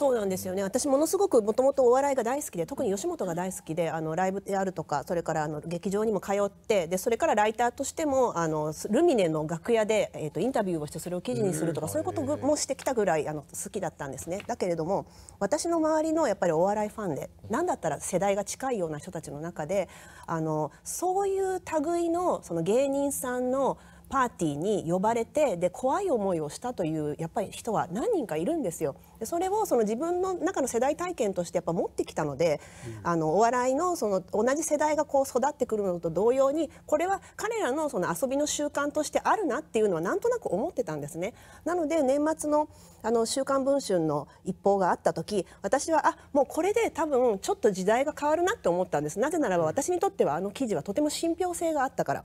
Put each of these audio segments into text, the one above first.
そうなんですよね私ものすごくもともとお笑いが大好きで特に吉本が大好きであのライブであるとかそれからあの劇場にも通ってでそれからライターとしてもあのルミネの楽屋で、えーと、インタビューをしてそれを記事にするとか、そういうこともしてきたぐらいあの好きだったんですねだけれども私の周りのやっぱりお笑いファンで何だったら世代が近いような人たちの中であのそういう類のその芸人さんのパーティーに呼ばれてで怖い思いをしたというやっぱり人は何人かいるんですよ。でそれをその自分の中の世代体験としてやっぱ持ってきたので、うん、あのお笑いのその同じ世代がこう育ってくるのと同様にこれは彼らのその遊びの習慣としてあるなっていうのはなんとなく思ってたんですね。なので年末のあの週刊文春の一報があった時私はあもうこれで多分ちょっと時代が変わるなって思ったんですなぜならば私にとってはあの記事はとても信憑性があったから。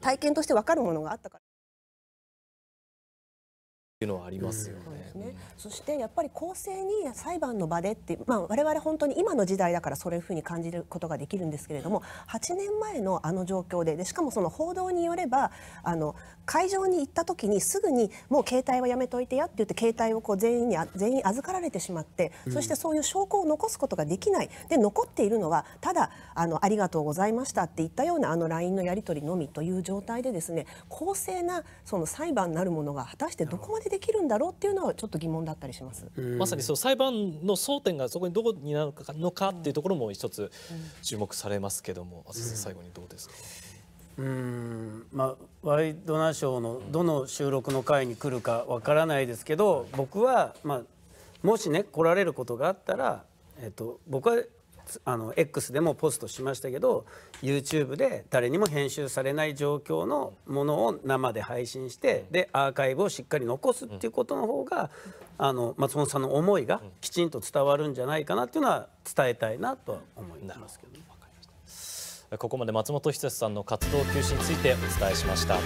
体験として分かるものがあったから。っていうのはありますよね。ね、そしてやっぱり公正に裁判の場でって、まあ、我々本当に今の時代だからそういうふうに感じることができるんですけれども8年前のあの状況ででしかもその報道によればあの会場に行った時にすぐにもう携帯はやめといてやって言って携帯をこう全員に全員預かられてしまってそしてそういう証拠を残すことができないで残っているのはただあのありがとうございましたって言ったようなあの LINE のやり取りのみという状態でですね公正なその裁判なるものが果たしてどこまでできるんだろうっていうのはちょっとょっと疑問だったりします。まさにそう裁判の争点がそこにどこになるのかっていうところも一つ注目されますけども、うん、最後にどうですか。うんまあ、ワイドナショーのどの収録の回に来るかわからないですけど僕は、まあ、もしね来られることがあったら、えっと、僕はあの X でもポストしましたけど YouTube で誰にも編集されない状況のものを生で配信してでアーカイブをしっかり残すっていうことの方があの松本さんの思いがきちんと伝わるんじゃないかなっていうのは伝えたいなとは思いますけど、ね、ここまで松本久志さんの活動休止についてお伝えしました。